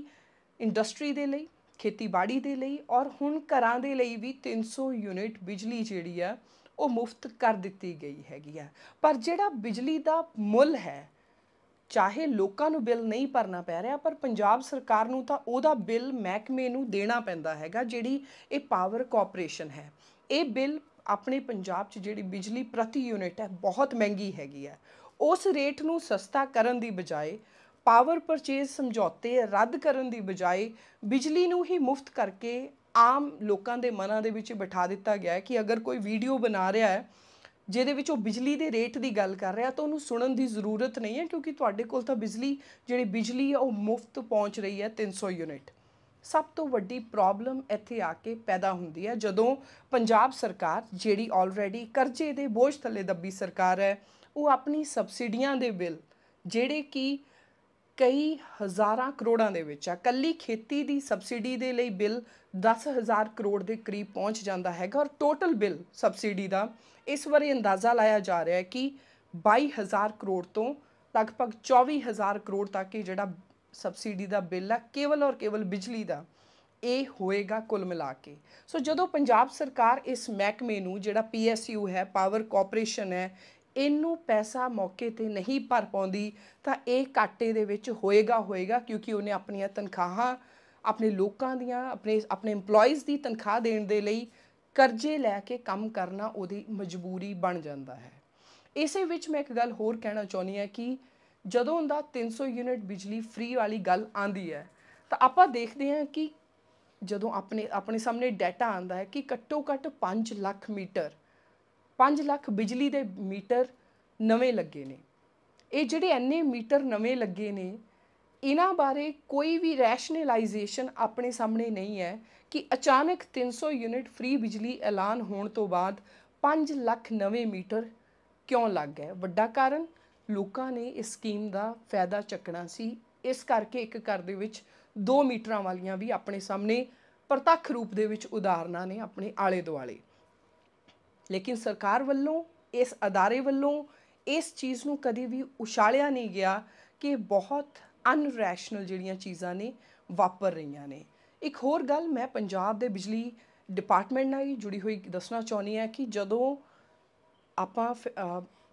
ਇੰਡਸਟਰੀ ਦੇ ਲਈ ਖੇਤੀਬਾੜੀ ਦੇ ਲਈ ਔਰ ਹੁਣ ਘਰਾਂ ਦੇ ਲਈ ਵੀ 300 ਯੂਨਿਟ ਬਿਜਲੀ ਜਿਹੜੀ ਆ ਉਹ ਮੁਫਤ ਕਰ ਦਿੱਤੀ ਗਈ ਹੈਗੀ ਆ ਪਰ ਜਿਹੜਾ ਬਿਜਲੀ ਦਾ ਮੁੱਲ ਹੈ ਚਾਹੇ ਲੋਕਾਂ ਨੂੰ ਬਿੱਲ ਨਹੀਂ ਭਰਨਾ ਪੈ ਰਿਹਾ ਪਰ ਪੰਜਾਬ ਸਰਕਾਰ ਨੂੰ ਤਾਂ ਉਹਦਾ ਬਿੱਲ ਮਹਿਕਮੇ ਨੂੰ ਦੇਣਾ ਪੈਂਦਾ ਹੈਗਾ ਜਿਹੜੀ ਇਹ ਪਾਵਰ ਕਾਰਪੋਰੇਸ਼ਨ ਹੈ ਇਹ ਬਿੱਲ ਆਪਣੇ ਪੰਜਾਬ 'ਚ ਜਿਹੜੀ ਬਿਜਲੀ ਪ੍ਰਤੀ ਯੂਨਿਟ ਹੈ ਬਹੁਤ ਮਹਿੰਗੀ ਹੈਗੀ ਹੈ ਉਸ ਰੇਟ ਨੂੰ ਸਸਤਾ ਕਰਨ ਦੀ ਬਜਾਏ ਪਾਵਰ ਪਰਚੇਜ਼ ਸਮਝੌਤੇ ਰੱਦ ਕਰਨ ਦੀ ਬਜਾਏ ਬਿਜਲੀ ਨੂੰ ਹੀ ਮੁਫਤ ਕਰਕੇ ਆਮ ਲੋਕਾਂ ਦੇ ਮਨਾਂ ਦੇ ਵਿੱਚ ਬਿਠਾ ਦਿੱਤਾ ਗਿਆ ਹੈ ਕਿ ਅਗਰ ਕੋਈ ਵੀਡੀਓ ਬਣਾ ਰਿਹਾ ਹੈ ਜਿਹਦੇ ਵਿੱਚ ਉਹ ਬਿਜਲੀ ਦੇ ਰੇਟ ਦੀ ਗੱਲ ਕਰ ਰਿਹਾ ਤਾਂ ਉਹਨੂੰ ਸੁਣਨ ਦੀ ਜ਼ਰੂਰਤ ਨਹੀਂ ਹੈ ਕਿਉਂਕਿ ਤੁਹਾਡੇ ਕੋਲ ਤਾਂ ਬਿਜਲੀ ਜਿਹੜੀ ਬਿਜਲੀ ਹੈ ਉਹ ਮੁਫਤ ਪਹੁੰਚ ਰਹੀ ਹੈ 300 ਯੂਨਿਟ ਸਭ ਤੋਂ ਵੱਡੀ ਪ੍ਰੋਬਲਮ ਇੱਥੇ ਆ ਕੇ ਪੈਦਾ ਹੁੰਦੀ ਹੈ ਜਦੋਂ ਪੰਜਾਬ ਸਰਕਾਰ ਜਿਹੜੀ ਆਲਰੇਡੀ ਕਰਜ਼ੇ ਦੇ ਬੋਝ ਥੱਲੇ ਦੱਬੀ ਸਰਕਾਰ ਹੈ ਉਹ ਆਪਣੀ ਸਬਸਿਡੀਆਂ ਦੇ ਬਿੱਲ ਜਿਹੜੇ ਕਿ ਕਈ ਹਜ਼ਾਰਾਂ ਕਰੋੜਾਂ ਦੇ ਵਿੱਚ ਆ ਕੱਲੀ ਖੇਤੀ ਦੀ ਸਬਸਿਡੀ ਦੇ ਲਈ ਬਿੱਲ 10000 ਕਰੋੜ ਦੇ ਕਰੀਬ ਪਹੁੰਚ ਜਾਂਦਾ ਹੈਗਾ ਔਰ ਟੋਟਲ ਬਿੱਲ ਸਬਸਿਡੀ ਦਾ ਇਸ ਵਾਰੀ ਅੰਦਾਜ਼ਾ ਲਾਇਆ ਜਾ ਰਿਹਾ ਹੈ ਕਿ 22000 ਕਰੋੜ ਤੋਂ ਲਗਭਗ 24000 ਕਰੋੜ ਤੱਕ ਇਹ ਜਿਹੜਾ ਸਬਸਿਡੀ ਦਾ ਬਿੱਲ ਹੈ ਕੇਵਲ ਔਰ ਕੇਵਲ ਬਿਜਲੀ ਦਾ ਇਹ ਹੋਏਗਾ ਕੁੱਲ ਮਿਲਾ ਕੇ ਸੋ ਜਦੋਂ ਪੰਜਾਬ ਸਰਕਾਰ ਇਸ ਮਹਿਕਮੇ ਨੂੰ ਜਿਹੜਾ ਪੀਐਸਯੂ ਹੈ ਪਾਵਰ ਕਾਰਪੋਰੇਸ਼ਨ ਹੈ ਇਹਨੂੰ ਪੈਸਾ ਮੌਕੇ ਤੇ ਨਹੀਂ ਭਰ ਪਾਉਂਦੀ ਤਾਂ ਇਹ ਕਾਟੇ ਦੇ ਵਿੱਚ ਹੋਏਗਾ ਹੋਏਗਾ ਕਿਉਂਕਿ ਉਹਨੇ ਆਪਣੀਆਂ ਤਨਖਾਹਾਂ ਆਪਣੇ ਲੋਕਾਂ ਦੀਆਂ ਆਪਣੇ ਆਪਣੇ EMPLOYEES ਦੀ ਤਨਖਾਹ ਦੇਣ ਦੇ ਲਈ ਕਰਜ਼ੇ ਲੈ ਕੇ ਕੰਮ ਕਰਨਾ ਉਹਦੀ ਮਜਬੂਰੀ ਬਣ ਜਾਂਦਾ ਹੈ ਇਸੇ ਵਿੱਚ ਮੈਂ ਇੱਕ ਗੱਲ ਹੋਰ ਕਹਿਣਾ ਚਾਹੁੰਦੀ ਹਾਂ ਕਿ ਜਦੋਂ ਦਾ 300 ਯੂਨਿਟ ਬਿਜਲੀ ਫ੍ਰੀ ਵਾਲੀ ਗੱਲ ਆਂਦੀ ਹੈ ਤਾਂ ਆਪਾਂ ਦੇਖਦੇ ਹਾਂ ਕਿ ਜਦੋਂ ਆਪਣੇ ਆਪਣੇ ਸਾਹਮਣੇ ਡਾਟਾ ਆਂਦਾ ਹੈ ਕਿ ਘੱਟੋ ਘੱਟ 5 ਲੱਖ ਮੀਟਰ 5 ਲੱਖ ਬਿਜਲੀ ਦੇ ਮੀਟਰ ਨਵੇਂ ਲੱਗੇ ਨੇ ਇਹ ਜਿਹੜੇ ਐਨੇ ਮੀਟਰ ਨਵੇਂ ਲੱਗੇ ਨੇ ਇਹਨਾਂ ਬਾਰੇ ਕੋਈ ਵੀ ਰੈਸ਼ਨਲਾਈਜੇਸ਼ਨ ਆਪਣੇ ਸਾਹਮਣੇ ਨਹੀਂ ਹੈ ਕਿ ਅਚਾਨਕ 300 ਯੂਨਿਟ ਫ੍ਰੀ ਬਿਜਲੀ ਐਲਾਨ ਹੋਣ ਤੋਂ ਬਾਅਦ 5 ਲੱਖ ਨਵੇਂ ਮੀਟਰ ਕਿਉਂ ਲੱਗ ਗਏ ਵੱਡਾ ਕਾਰਨ ਲੋਕਾਂ ਨੇ ਇਸ ਸਕੀਮ ਦਾ ਫਾਇਦਾ ਚੱਕਣਾ ਸੀ ਇਸ ਕਰਕੇ ਇੱਕ ਘਰ ਦੇ ਵਿੱਚ 2 ਮੀਟਰਾਂ ਵਾਲੀਆਂ ਵੀ ਆਪਣੇ ਸਾਹਮਣੇ ਪ੍ਰਤੱਖ ਰੂਪ ਦੇ ਵਿੱਚ ਉਦਾਹਰਨਾਂ ਨੇ ਆਪਣੇ ਆਲੇ ਦੁਆਲੇ ਲੇਕਿਨ ਸਰਕਾਰ ਵੱਲੋਂ ਇਸ ਅਦਾਰੇ ਵੱਲੋਂ ਇਸ ਚੀਜ਼ ਨੂੰ ਕਦੀ ਵੀ ਉਛਾਲਿਆ ਨਹੀਂ ਗਿਆ ਕਿ ਬਹੁਤ ਅਨਰੈਸ਼ਨਲ ਜਿਹੜੀਆਂ ਚੀਜ਼ਾਂ ਨੇ ਵਾਪਰ ਰਹੀਆਂ ਨੇ ਇੱਕ ਹੋਰ ਗੱਲ ਮੈਂ ਪੰਜਾਬ ਦੇ ਬਿਜਲੀ ਡਿਪਾਰਟਮੈਂਟ ਨਾਲ ਜੁੜੀ ਹੋਈ ਦੱਸਣਾ ਚਾਹੁੰਦੀ ਹਾਂ ਕਿ ਜਦੋਂ ਆਪਾਂ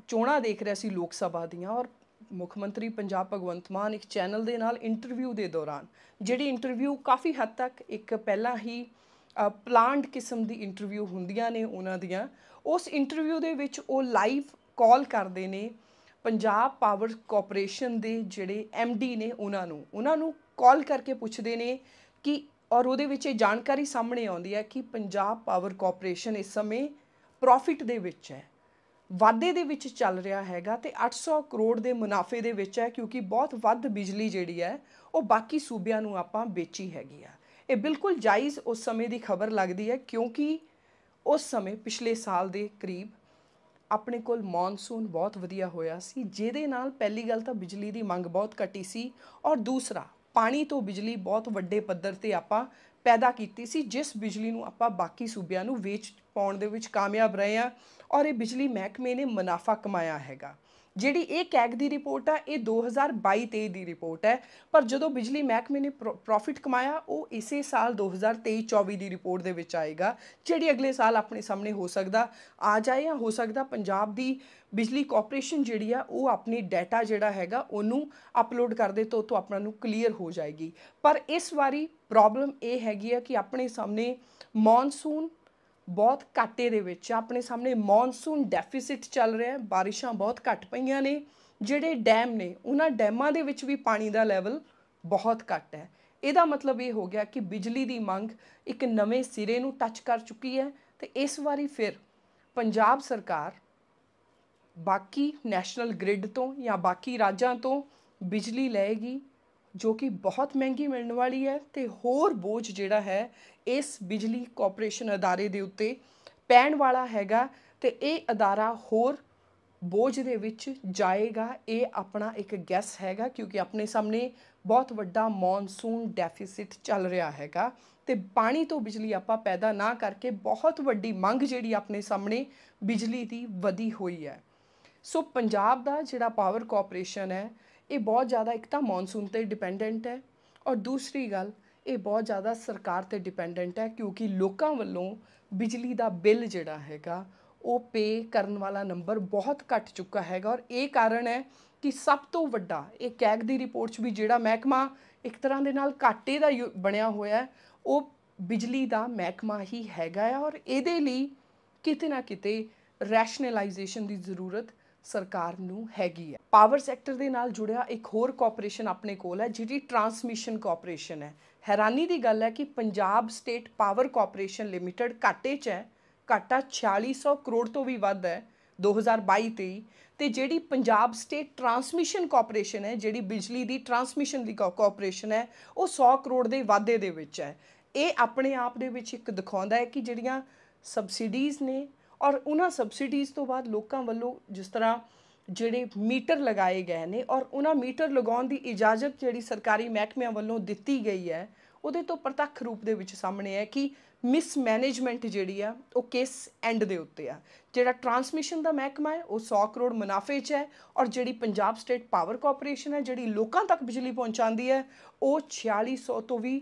ਚੋਣਾ ਦੇਖ ਰਹੇ ਸੀ ਲੋਕ ਸਭਾ ਦੀਆਂ ਔਰ ਮੁੱਖ ਮੰਤਰੀ ਪੰਜਾਬ ਭਗਵੰਤ ਮਾਨ ਇੱਕ ਚੈਨਲ ਦੇ ਨਾਲ ਇੰਟਰਵਿਊ ਦੇ ਦੌਰਾਨ ਜਿਹੜੀ ਇੰਟਰਵਿਊ ਕਾਫੀ ਹੱਦ ਤੱਕ ਇੱਕ ਪਹਿਲਾਂ ਹੀ ਪਲਾਂਟ ਕਿਸਮ ਦੀ ਇੰਟਰਵਿਊ ਹੁੰਦੀਆਂ ਨੇ ਉਹਨਾਂ ਦੀਆਂ ਉਸ ਇੰਟਰਵਿਊ ਦੇ ਵਿੱਚ ਉਹ ਲਾਈਵ ਕਾਲ ਕਰਦੇ ਨੇ ਪੰਜਾਬ ਪਾਵਰ ਕਾਰਪੋਰੇਸ਼ਨ ਦੇ ਜਿਹੜੇ ਐਮਡੀ ਨੇ ਉਹਨਾਂ ਨੂੰ ਉਹਨਾਂ ਨੂੰ ਕਾਲ ਕਰਕੇ ਪੁੱਛਦੇ ਨੇ ਕਿ ਔਰ ਉਹਦੇ ਵਿੱਚ ਇਹ ਜਾਣਕਾਰੀ ਸਾਹਮਣੇ ਆਉਂਦੀ ਹੈ ਕਿ ਪੰਜਾਬ ਪਾਵਰ ਕਾਰਪੋਰੇਸ਼ਨ ਇਸ ਸਮੇਂ ਪ੍ਰੋਫਿਟ ਦੇ ਵਿੱਚ ਹੈ ਵਾਧੇ ਦੇ ਵਿੱਚ ਚੱਲ ਰਿਹਾ ਹੈਗਾ ਤੇ 800 ਕਰੋੜ ਦੇ ਮੁਨਾਫੇ ਦੇ ਵਿੱਚ ਹੈ ਕਿਉਂਕਿ ਬਹੁਤ ਵੱਧ ਬਿਜਲੀ ਜਿਹੜੀ ਹੈ ਉਹ ਬਾਕੀ ਸੂਬਿਆਂ ਨੂੰ ਆਪਾਂ ਵੇਚੀ ਹੈਗੀ ਆ ਇਹ ਬਿਲਕੁਲ ਜਾਇਜ਼ ਉਸ ਸਮੇਂ ਦੀ ਖਬਰ ਲੱਗਦੀ ਹੈ ਕਿਉਂਕਿ ਉਸ ਸਮੇਂ ਪਿਛਲੇ ਸਾਲ ਦੇ ਕਰੀਬ ਆਪਣੇ ਕੋਲ ਮੌਨਸੂਨ ਬਹੁਤ ਵਧੀਆ ਹੋਇਆ ਸੀ ਜਿਹਦੇ ਨਾਲ ਪਹਿਲੀ ਗੱਲ ਤਾਂ ਬਿਜਲੀ ਦੀ ਮੰਗ ਬਹੁਤ ਘਟੀ ਸੀ ਔਰ ਦੂਸਰਾ ਪਾਣੀ ਤੋਂ ਬਿਜਲੀ ਬਹੁਤ ਵੱਡੇ ਪੱਧਰ ਤੇ ਆਪਾਂ ਪੈਦਾ ਕੀਤੀ ਸੀ ਜਿਸ ਬਿਜਲੀ ਨੂੰ ਆਪਾਂ ਬਾਕੀ ਸੂਬਿਆਂ ਨੂੰ ਵੇਚ ਪਾਉਣ ਦੇ ਵਿੱਚ ਕਾਮਯਾਬ ਰਹੇ ਆ ਔਰ ਇਹ ਬਿਜਲੀ ਮਹਿਕਮੇ ਨੇ ਮੁਨਾਫਾ ਕਮਾਇਆ ਹੈਗਾ ਜਿਹੜੀ ਇਹ ਕੈਗ ਦੀ ਰਿਪੋਰਟ ਆ ਇਹ 2022-23 ਦੀ ਰਿਪੋਰਟ ਹੈ ਪਰ ਜਦੋਂ ਬਿਜਲੀ ਮਹਿਕਮੇ ਨੇ ਪ੍ਰੋਫਿਟ ਕਮਾਇਆ ਉਹ ਇਸੇ ਸਾਲ 2023-24 ਦੀ ਰਿਪੋਰਟ ਦੇ ਵਿੱਚ ਆਏਗਾ ਜਿਹੜੀ ਅਗਲੇ ਸਾਲ ਆਪਣੇ ਸਾਹਮਣੇ ਹੋ ਸਕਦਾ ਆ ਜਾਏ ਜਾਂ ਹੋ ਸਕਦਾ ਪੰਜਾਬ ਦੀ ਬਿਜਲੀ ਕਾਰਪੋਰੇਸ਼ਨ ਜਿਹੜੀ ਆ ਉਹ ਆਪਣੀ ਡਾਟਾ ਜਿਹੜਾ ਹੈਗਾ ਉਹਨੂੰ ਅਪਲੋਡ ਕਰ ਦੇ ਤੋਂ ਤੋਂ ਆਪਣਾ ਨੂੰ ਕਲੀਅਰ ਹੋ ਜਾਏਗੀ ਪਰ ਇਸ ਵਾਰੀ ਪ੍ਰੋਬਲਮ ਇਹ ਹੈਗੀ ਆ ਕਿ ਆਪਣੇ ਸਾਹਮਣੇ ਮੌਨਸੂਨ ਬਹੁਤ ਘਾਟੇ ਦੇ ਵਿੱਚ ਆਪਣੇ ਸਾਹਮਣੇ ਮੌਨਸੂਨ ਡੈਫਿਸਿਟ ਚੱਲ ਰਿਹਾ ਹੈ ਬਾਰਿਸ਼ਾਂ ਬਹੁਤ ਘਟ ਪਈਆਂ ਨੇ ਜਿਹੜੇ ਡੈਮ ਨੇ ਉਹਨਾਂ ਡੈਮਾਂ ਦੇ ਵਿੱਚ ਵੀ ਪਾਣੀ ਦਾ ਲੈਵਲ ਬਹੁਤ ਘੱਟ ਹੈ ਇਹਦਾ ਮਤਲਬ ਇਹ ਹੋ ਗਿਆ ਕਿ ਬਿਜਲੀ ਦੀ ਮੰਗ ਇੱਕ ਨਵੇਂ ਸਿਰੇ ਨੂੰ ਟੱਚ ਕਰ ਚੁੱਕੀ ਹੈ ਤੇ ਇਸ ਵਾਰੀ ਫਿਰ ਪੰਜਾਬ ਸਰਕਾਰ ਬਾਕੀ ਨੈਸ਼ਨਲ ਗ੍ਰਿਡ ਤੋਂ ਜਾਂ ਬਾਕੀ ਰਾਜਾਂ ਤੋਂ ਬਿਜਲੀ ਲਏਗੀ ਜੋ ਕਿ ਬਹੁਤ ਮਹਿੰਗੀ ਮਿਲਣ ਵਾਲੀ ਹੈ ਤੇ ਹੋਰ ਬੋਝ ਜਿਹੜਾ ਹੈ ਇਸ ਬਿਜਲੀ ਕਾਰਪੋਰੇਸ਼ਨ ਅਦਾਰੇ ਦੇ ਉੱਤੇ ਪੈਣ ਵਾਲਾ ਹੈਗਾ ਤੇ ਇਹ ਅਦਾਰਾ ਹੋਰ ਬੋਝ ਦੇ ਵਿੱਚ ਜਾਏਗਾ ਇਹ ਆਪਣਾ ਇੱਕ ਗੈਸ ਹੈਗਾ ਕਿਉਂਕਿ ਆਪਣੇ ਸਾਹਮਣੇ ਬਹੁਤ ਵੱਡਾ ਮੌਨਸੂਨ ਡੈਫਿਸਿਟ ਚੱਲ ਰਿਹਾ ਹੈਗਾ ਤੇ ਪਾਣੀ ਤੋਂ ਬਿਜਲੀ ਆਪਾਂ ਪੈਦਾ ਨਾ ਕਰਕੇ ਬਹੁਤ ਵੱਡੀ ਮੰਗ ਜਿਹੜੀ ਆਪਣੇ ਸਾਹਮਣੇ ਬਿਜਲੀ ਦੀ ਵਧੀ ਹੋਈ ਹੈ ਸੋ ਪੰਜਾਬ ਦਾ ਜਿਹੜਾ ਪਾਵਰ ਕਾਰਪੋਰੇਸ਼ਨ ਹੈ ਇਹ ਬਹੁਤ ਜ਼ਿਆਦਾ ਇੱਕ ਤਾਂ ਮੌਨਸੂਨ ਤੇ ਡਿਪੈਂਡੈਂਟ ਹੈ ਔਰ ਦੂਸਰੀ ਗੱਲ ਇਹ ਬਹੁਤ ਜ਼ਿਆਦਾ ਸਰਕਾਰ ਤੇ ਡਿਪੈਂਡੈਂਟ ਹੈ ਕਿਉਂਕਿ ਲੋਕਾਂ ਵੱਲੋਂ ਬਿਜਲੀ ਦਾ ਬਿੱਲ ਜਿਹੜਾ ਹੈਗਾ ਉਹ ਪੇ ਕਰਨ ਵਾਲਾ ਨੰਬਰ ਬਹੁਤ ਘਟ ਚੁੱਕਾ ਹੈਗਾ ਔਰ ਇਹ ਕਾਰਨ ਹੈ ਕਿ ਸਭ ਤੋਂ ਵੱਡਾ ਇਹ ਕੈਗ ਦੀ ਰਿਪੋਰਟ 'ਚ ਵੀ ਜਿਹੜਾ ਮਹਿਕਮਾ ਇੱਕ ਤਰ੍ਹਾਂ ਦੇ ਨਾਲ ਘਾਟੇ ਦਾ ਬਣਿਆ ਹੋਇਆ ਹੈ ਉਹ ਬਿਜਲੀ ਦਾ ਮਹਿਕਮਾ ਹੀ ਹੈਗਾ ਔਰ ਇਹਦੇ ਲਈ ਕਿਤੇ ਨਾ ਕਿਤੇ ਰੈਸ਼ਨਲਾਈਜੇਸ਼ਨ ਦੀ ਜ਼ਰੂਰਤ ਸਰਕਾਰ ਨੂੰ ਹੈਗੀ ਹੈ ਪਾਵਰ ਸੈਕਟਰ ਦੇ ਨਾਲ ਜੁੜਿਆ ਇੱਕ ਹੋਰ ਕੋਆਪਰੇਸ਼ਨ ਆਪਣੇ ਕੋਲ ਹੈ ਜਿਹੜੀ ਟਰਾਂਸਮਿਸ਼ਨ ਕੋਆਪਰੇਸ਼ਨ ਹੈ ਹੈਰਾਨੀ ਦੀ ਗੱਲ ਹੈ ਕਿ Punjab state power cooperation limited ਘਾਟੇ 'ਚ ਹੈ ਘਾਟਾ 4600 ਕਰੋੜ ਤੋਂ ਵੀ ਵੱਧ ਹੈ 2022 ਤੇ ਤੇ ਜਿਹੜੀ ਪੰਜਾਬ ਸਟੇਟ ਟਰਾਂਸਮਿਸ਼ਨ ਕੋਆਪਰੇਸ਼ਨ ਹੈ ਜਿਹੜੀ ਬਿਜਲੀ ਦੀ ਟਰਾਂਸਮਿਸ਼ਨ ਦੀ ਕੋਆਪਰੇਸ਼ਨ ਹੈ ਉਹ 100 ਕਰੋੜ ਦੇ ਵਾਧੇ ਦੇ ਵਿੱਚ ਹੈ ਇਹ ਆਪਣੇ ਆਪ ਦੇ ਵਿੱਚ ਇੱਕ ਦਿਖਾਉਂਦਾ ਹੈ ਕਿ ਜਿਹੜੀਆਂ ਸਬਸਿਡੀਜ਼ ਨੇ ਔਰ ਉਹਨਾਂ ਸਬਸਿਡੀਜ਼ ਤੋਂ ਬਾਅਦ ਲੋਕਾਂ ਵੱਲੋਂ ਜਿਸ ਤਰ੍ਹਾਂ ਜਿਹੜੇ ਮੀਟਰ ਲਗਾਏ ਗਏ ਨੇ ਔਰ ਉਹਨਾਂ ਮੀਟਰ ਲਗਾਉਣ ਦੀ ਇਜਾਜ਼ਤ ਜਿਹੜੀ ਸਰਕਾਰੀ ਮਹਿਕਮਿਆਂ ਵੱਲੋਂ ਦਿੱਤੀ ਗਈ ਹੈ ਉਹਦੇ ਤੋਂ ਪ੍ਰਤੱਖ ਰੂਪ ਦੇ ਵਿੱਚ ਸਾਹਮਣੇ ਹੈ ਕਿ ਮਿਸਮੈਨੇਜਮੈਂਟ ਜਿਹੜੀ ਆ ਉਹ ਕਿਸ ਐਂਡ ਦੇ ਉੱਤੇ ਆ ਜਿਹੜਾ ਟਰਾਂਸਮਿਸ਼ਨ ਦਾ ਮਹਿਕਮਾ ਹੈ ਉਹ 100 ਕਰੋੜ ਮੁਨਾਫੇ 'ਚ ਹੈ ਔਰ ਜਿਹੜੀ ਪੰਜਾਬ ਸਟੇਟ ਪਾਵਰ ਕਾਰਪੋਰੇਸ਼ਨ ਹੈ ਜਿਹੜੀ ਲੋਕਾਂ ਤੱਕ ਬਿਜਲੀ ਪਹੁੰਚਾਉਂਦੀ ਹੈ ਉਹ 4600 ਤੋਂ ਵੀ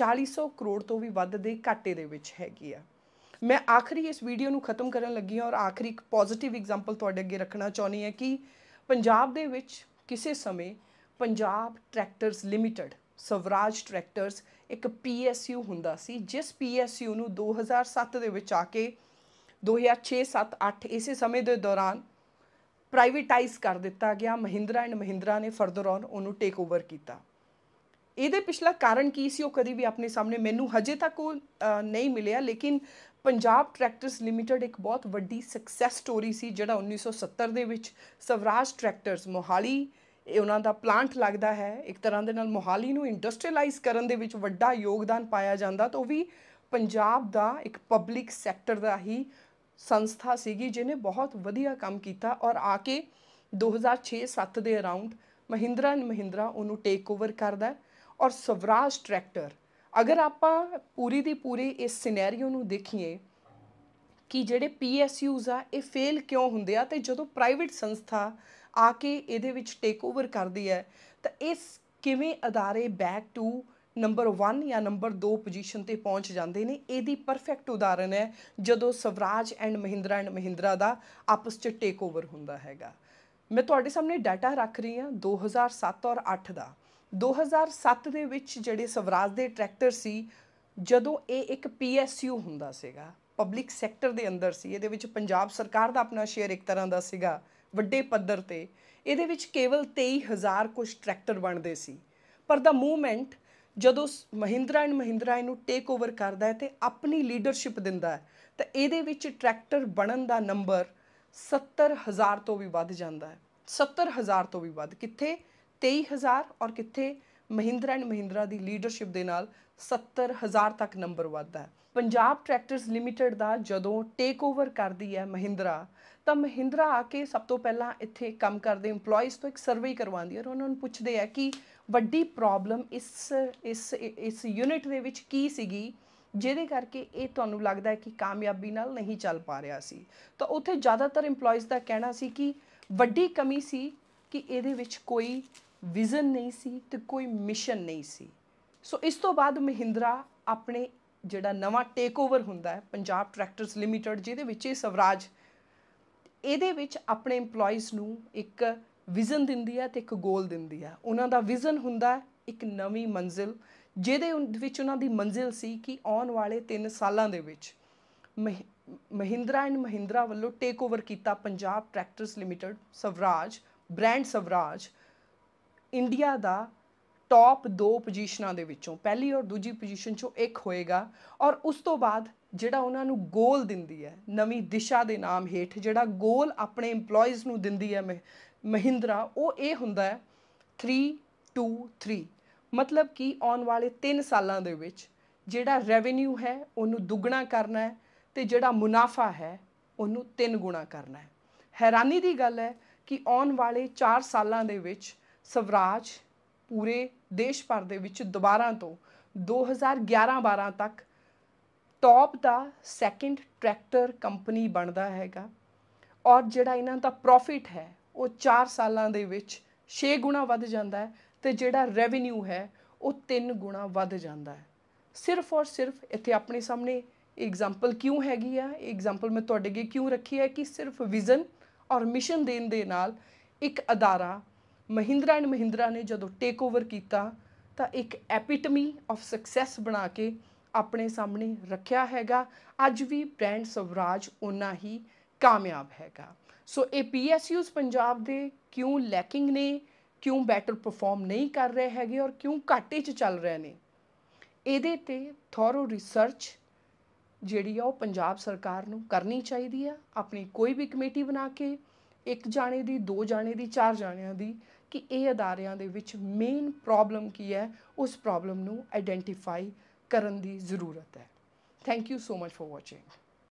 4600 ਕਰੋੜ ਤੋਂ ਵੀ ਵੱਧ ਦੇ ਘਾਟੇ ਦੇ ਵਿੱਚ ਹੈਗੀ ਆ ਮੈਂ ਆਖਰੀ ਇਸ ਵੀਡੀਓ ਨੂੰ ਖਤਮ ਕਰਨ ਲੱਗੀ ਹਾਂ ਔਰ ਆਖਰੀ ਇੱਕ ਪੋਜ਼ਿਟਿਵ ਐਗਜ਼ਾਮਪਲ ਤੁਹਾਡੇ ਅੱਗੇ ਰੱਖਣਾ ਚਾਹੁੰਦੀ ਹਾਂ ਕਿ ਪੰਜਾਬ ਦੇ ਵਿੱਚ ਕਿਸੇ ਸਮੇਂ Punjab tractors limited Swaraj tractors ਇੱਕ ਪੀਐਸਯੂ ਹੁੰਦਾ ਸੀ ਜਿਸ ਪੀਐਸਯੂ ਨੂੰ 2007 ਦੇ ਵਿੱਚ ਆ ਕੇ 2006 7 8 ਇਸੇ ਸਮੇਂ ਦੇ ਦੌਰਾਨ ਪ੍ਰਾਈਵੇਟਾਈਜ਼ ਕਰ ਦਿੱਤਾ ਗਿਆ ਮਹਿੰਦਰਾ ਐਂਡ ਮਹਿੰਦਰਾ ਨੇ ਫਰਦਰ ਔਨ ਉਹਨੂੰ ਟੇਕ ਓਵਰ ਕੀਤਾ ਇਹਦੇ ਪਿਛਲਾ ਕਾਰਨ ਕੀ ਸੀ ਉਹ ਕਦੀ ਵੀ ਆਪਣੇ ਸਾਹਮਣੇ ਮੈਨੂੰ ਹਜੇ ਤੱਕ ਉਹ ਨਹੀਂ ਮਿਲਿਆ ਲੇਕਿਨ ਪੰਜਾਬ ਟਰੈਕਟਰਸ ਲਿਮਟਿਡ ਇੱਕ ਬਹੁਤ ਵੱਡੀ ਸਕਸੈਸ ਸਟੋਰੀ ਸੀ ਜਿਹੜਾ 1970 ਦੇ ਵਿੱਚ ਸਵਰਾਜ ਟਰੈਕਟਰਸ ਮੋਹਾਲੀ ਇਹ ਉਹਨਾਂ ਦਾ ਪਲਾਂਟ ਲੱਗਦਾ ਹੈ ਇੱਕ ਤਰ੍ਹਾਂ ਦੇ ਨਾਲ ਮੋਹਾਲੀ ਨੂੰ ਇੰਡਸਟਰੀਅਲਾਈਜ਼ ਕਰਨ ਦੇ ਵਿੱਚ ਵੱਡਾ ਯੋਗਦਾਨ ਪਾਇਆ ਜਾਂਦਾ ਤਾਂ ਉਹ ਵੀ ਪੰਜਾਬ ਦਾ ਇੱਕ ਪਬਲਿਕ ਸੈਕਟਰ ਦਾ ਹੀ ਸੰਸਥਾ ਸੀਗੀ ਜਿਹਨੇ ਬਹੁਤ ਵਧੀਆ ਕੰਮ ਕੀਤਾ ਔਰ ਆ ਕੇ 2006-7 ਦੇ ਅਰਾਊਂਡ ਮਹਿੰਦਰਾ ਐਂਡ ਮਹਿੰਦਰਾ ਉਹਨੂੰ ਟੇਕ ਓਵਰ ਕਰਦਾ ਔਰ ਸਵਰਾਜ ਟਰੈਕਟਰ ਅਗਰ ਆਪਾਂ ਪੂਰੀ ਦੀ ਪੂਰੀ ਇਸ ਸਿਨੈਰੀਓ ਨੂੰ ਦੇਖੀਏ ਕਿ ਜਿਹੜੇ ਪੀਐਸਯੂਜ਼ ਆ ਇਹ ਫੇਲ ਕਿਉਂ ਹੁੰਦੇ ਆ ਤੇ ਜਦੋਂ ਪ੍ਰਾਈਵੇਟ ਸੰਸਥਾ ਆ ਕੇ ਇਹਦੇ ਵਿੱਚ ਟੇਕ ਓਵਰ ਕਰਦੀ ਹੈ ਤਾਂ ਇਸ ਕਿਵੇਂ ਅਦਾਰੇ ਬੈਕ ਟੂ ਨੰਬਰ 1 ਜਾਂ ਨੰਬਰ 2 ਪੋਜੀਸ਼ਨ ਤੇ ਪਹੁੰਚ ਜਾਂਦੇ ਨੇ ਇਹਦੀ ਪਰਫੈਕਟ ਉਦਾਹਰਨ ਹੈ ਜਦੋਂ ਸਵਰਾਜ ਐਂਡ ਮਹਿੰਦਰਾ ਐਂਡ ਮਹਿੰਦਰਾ ਦਾ ਆਪਸ 'ਚ ਟੇਕ ਓਵਰ ਹੁੰਦਾ ਹੈਗਾ ਮੈਂ ਤੁਹਾਡੇ ਸਾਹਮਣੇ ਡਾਟਾ ਰੱਖ ਰਹੀ ਹਾਂ 2007 ਔਰ 8 ਦਾ 2007 ਦੇ ਵਿੱਚ ਜਿਹੜੇ ਸਵਰਾਜ ਦੇ ਟਰੈਕਟਰ ਸੀ ਜਦੋਂ ਇਹ ਇੱਕ ਪੀਐਸਯੂ ਹੁੰਦਾ ਸੀਗਾ ਪਬਲਿਕ ਸੈਕਟਰ ਦੇ ਅੰਦਰ ਸੀ ਇਹਦੇ ਵਿੱਚ ਪੰਜਾਬ ਸਰਕਾਰ ਦਾ ਆਪਣਾ ਸ਼ੇਅਰ ਇੱਕ ਤਰ੍ਹਾਂ ਦਾ ਸੀਗਾ ਵੱਡੇ ਪੱਧਰ ਤੇ ਇਹਦੇ ਵਿੱਚ ਕੇਵਲ 23000 ਕੁਝ ਟਰੈਕਟਰ ਬਣਦੇ ਸੀ ਪਰ ਦਾ ਮੂਵਮੈਂਟ ਜਦੋਂ ਮਹਿੰਦਰਾ ਐਂਡ ਮਹਿੰਦਰਾ ਇਹਨੂੰ ਟੇਕ ਓਵਰ ਕਰਦਾ ਹੈ ਤੇ ਆਪਣੀ ਲੀਡਰਸ਼ਿਪ ਦਿੰਦਾ ਹੈ ਤਾਂ ਇਹਦੇ ਵਿੱਚ ਟਰੈਕਟਰ ਬਣਨ ਦਾ ਨੰਬਰ 70000 ਤੋਂ ਵੀ ਵੱਧ ਜਾਂਦਾ ਹੈ 70000 ਤੋਂ ਵੀ ਵੱਧ ਕਿੱਥੇ 23000 ਔਰ ਕਿੱਥੇ ਮਹਿੰਦਰਾ ਐਂਡ ਮਹਿੰਦਰਾ ਦੀ ਲੀਡਰਸ਼ਿਪ ਦੇ ਨਾਲ 70000 ਤੱਕ ਨੰਬਰ ਵਧਦਾ ਹੈ ਪੰਜਾਬ ਟਰੈਕਟਰਸ ਲਿਮਟਿਡ ਦਾ ਜਦੋਂ ਟੇਕ ਓਵਰ ਕਰਦੀ ਹੈ ਮਹਿੰਦਰਾ ਤਾਂ ਮਹਿੰਦਰਾ ਆ ਕੇ ਸਭ ਤੋਂ ਪਹਿਲਾਂ ਇੱਥੇ ਕੰਮ ਕਰਦੇ EMPLOYEES ਤੋਂ ਇੱਕ ਸਰਵੇ ਕਰਵਾਉਂਦੀ ਹੈ ਔਰ ਉਹਨਾਂ ਨੂੰ ਪੁੱਛਦੇ ਆ ਕਿ ਵੱਡੀ ਪ੍ਰੋਬਲਮ ਇਸ ਇਸ ਇਸ ਯੂਨਿਟ ਦੇ ਵਿੱਚ ਕੀ ਸੀਗੀ ਜਿਹਦੇ ਕਰਕੇ ਇਹ ਤੁਹਾਨੂੰ ਲੱਗਦਾ ਹੈ ਕਿ ਕਾਮਯਾਬੀ ਨਾਲ ਨਹੀਂ ਚੱਲ ਪਾ ਰਿਹਾ ਸੀ ਤਾਂ ਉੱਥੇ ਜ਼ਿਆਦਾਤਰ EMPLOYEES ਦਾ ਕਹਿਣਾ ਸੀ ਕਿ ਵੱਡੀ ਕਮੀ ਸੀ ਕਿ ਇਹਦੇ ਵਿੱਚ ਕੋਈ ਵਿਜ਼ਨ ਨਹੀਂ ਸੀ ਤੇ ਕੋਈ ਮਿਸ਼ਨ ਨਹੀਂ ਸੀ ਸੋ ਇਸ ਤੋਂ ਬਾਅਦ ਮਹਿੰਦਰਾ ਆਪਣੇ ਜਿਹੜਾ ਨਵਾਂ ਟੇਕ ਓਵਰ ਹੁੰਦਾ ਹੈ ਪੰਜਾਬ ਟਰੈਕਟਰਸ ਲਿਮਟਿਡ ਜਿਹਦੇ ਵਿੱਚ ਇਹ ਸਵਰਾਜ ਇਹਦੇ ਵਿੱਚ ਆਪਣੇ EMPLOYEES ਨੂੰ ਇੱਕ ਵਿਜ਼ਨ ਦਿੰਦੀ ਹੈ ਤੇ ਇੱਕ ਗੋਲ ਦਿੰਦੀ ਹੈ ਉਹਨਾਂ ਦਾ ਵਿਜ਼ਨ ਹੁੰਦਾ ਹੈ ਇੱਕ ਨਵੀਂ ਮੰਜ਼ਿਲ ਜਿਹਦੇ ਵਿੱਚ ਉਹਨਾਂ ਦੀ ਮੰਜ਼ਿਲ ਸੀ ਕਿ ਆਉਣ ਵਾਲੇ 3 ਸਾਲਾਂ ਦੇ ਵਿੱਚ ਮਹਿੰਦਰਾ ਐਂਡ ਮਹਿੰਦਰਾ ਵੱਲੋਂ ਟੇਕ ਓਵਰ ਕੀਤਾ Punjab tractors limited Swaraj brand Swaraj India ਦਾ ਟੌਪ 2 ਪੋਜੀਸ਼ਨਾਂ ਦੇ ਵਿੱਚੋਂ ਪਹਿਲੀ ਔਰ ਦੂਜੀ ਪੋਜੀਸ਼ਨ ਚੋਂ ਇੱਕ ਹੋਏਗਾ ਔਰ ਉਸ ਤੋਂ ਬਾਅਦ ਜਿਹੜਾ ਉਹਨਾਂ ਨੂੰ ਗੋਲ ਦਿੰਦੀ ਹੈ ਨਵੀਂ ਦਿਸ਼ਾ ਦੇ ਨਾਮ ਹੇਠ ਜਿਹੜਾ ਗੋਲ ਆਪਣੇ EMPLOYEES ਨੂੰ ਦਿੰਦੀ ਹੈ ਮਹਿੰਦਰਾ ਉਹ ਇਹ ਹੁੰਦਾ ਹੈ 3 2 3 ਮਤਲਬ ਕਿ ਆਉਣ ਵਾਲੇ 3 ਸਾਲਾਂ ਦੇ ਵਿੱਚ ਜਿਹੜਾ ਰੈਵਨਿਊ ਹੈ ਉਹਨੂੰ ਦੁੱਗਣਾ ਕਰਨਾ ਹੈ ਤੇ ਜਿਹੜਾ ਮੁਨਾਫਾ ਹੈ ਉਹਨੂੰ ਤਿੰਨ ਗੁਣਾ ਕਰਨਾ ਹੈ ਹੈਰਾਨੀ ਦੀ ਗੱਲ ਹੈ ਕਿ ਆਉਣ ਵਾਲੇ 4 ਸਾਲਾਂ ਦੇ ਵਿੱਚ ਸਵਰਾਜ ਪੂਰੇ ਦੇਸ਼ ਭਰ ਦੇ ਵਿੱਚ ਦੁਬਾਰਾ ਤੋਂ 2011-12 ਤੱਕ ਟੌਪ ਦਾ ਸੈਕਿੰਡ ਟਰੈਕਟਰ ਕੰਪਨੀ ਬਣਦਾ ਹੈਗਾ ਔਰ ਜਿਹੜਾ ਇਹਨਾਂ ਦਾ ਪ੍ਰੋਫਿਟ ਹੈ ਉਹ 4 ਸਾਲਾਂ ਦੇ ਵਿੱਚ 6 ਗੁਣਾ ਵੱਧ ਜਾਂਦਾ ਹੈ ਤੇ ਜਿਹੜਾ ਰੈਵਨਿਊ ਹੈ ਉਹ 3 ਗੁਣਾ ਵੱਧ ਜਾਂਦਾ ਹੈ ਸਿਰਫ ਔਰ ਸਿਰਫ ਇੱਥੇ ਆਪਣੇ ਸਾਹਮਣੇ ਐਗਜ਼ਾਮਪਲ ਕਿਉਂ ਹੈਗੀ ਆ ਐਗਜ਼ਾਮਪਲ ਮੈਂ ਤੁਹਾਡੇ ਅੱਗੇ ਕਿਉਂ ਰੱਖੀ ਹੈ ਕਿ ਸਿਰਫ ਵਿਜ਼ਨ ਔਰ ਮਿਸ਼ਨ ਦੇਣ ਦੇ ਨਾਲ ਇੱਕ ਅਦਾਰਾ ਮਹਿੰਦਰਾ ਐਂਡ ਮਹਿੰਦਰਾ ਨੇ ਜਦੋਂ ਟੇਕ ਓਵਰ ਕੀਤਾ ਤਾਂ ਇੱਕ ਐਪੀਟਮੀ ਆਫ ਸਕਸੈਸ ਬਣਾ ਕੇ ਆਪਣੇ ਸਾਹਮਣੇ ਰੱਖਿਆ ਹੈਗਾ ਅੱਜ ਵੀ ਬ੍ਰਾਂਡ ਸਵਰਾਜ ਉਨਾ ਹੀ ਕਾਮਯਾਬ ਹੈਗਾ ਸੋ ਇਹ ਪੀਐਸਯੂਸ ਪੰਜਾਬ ਦੇ ਕਿਉਂ ਲੈਕਿੰਗ ਨੇ ਕਿਉਂ ਬੈਟਰ ਪਰਫਾਰਮ ਨਹੀਂ ਕਰ ਰਹੇ ਹੈਗੇ ਔਰ ਕਿਉਂ ਘਾਟੇ 'ਚ ਚੱਲ ਰਹੇ ਨੇ ਇਹਦੇ ਤੇ ਥੋਰੋ ਰਿਸਰਚ ਜਿਹੜੀ ਆ ਉਹ ਪੰਜਾਬ ਸਰਕਾਰ ਨੂੰ ਕਰਨੀ ਚਾਹੀਦੀ ਆ ਆਪਣੀ ਕੋਈ ਵੀ ਕਮੇਟੀ ਬਣਾ ਕੇ ਇੱਕ ਜਾਣੇ ਦੀ ਦੋ ਜਾਣੇ ਦੀ ਚਾਰ ਜਾਣਿਆਂ ਦੀ ਕਿ ਇਹ ਅਦਾਰਿਆਂ ਦੇ ਵਿੱਚ ਮੇਨ ਪ੍ਰੋਬਲਮ ਕੀ ਹੈ ਉਸ ਪ੍ਰੋਬਲਮ ਨੂੰ ਆਈਡੈਂਟੀਫਾਈ ਕਰਨ ਦੀ ਜ਼ਰੂਰਤ ਹੈ thank you so much for watching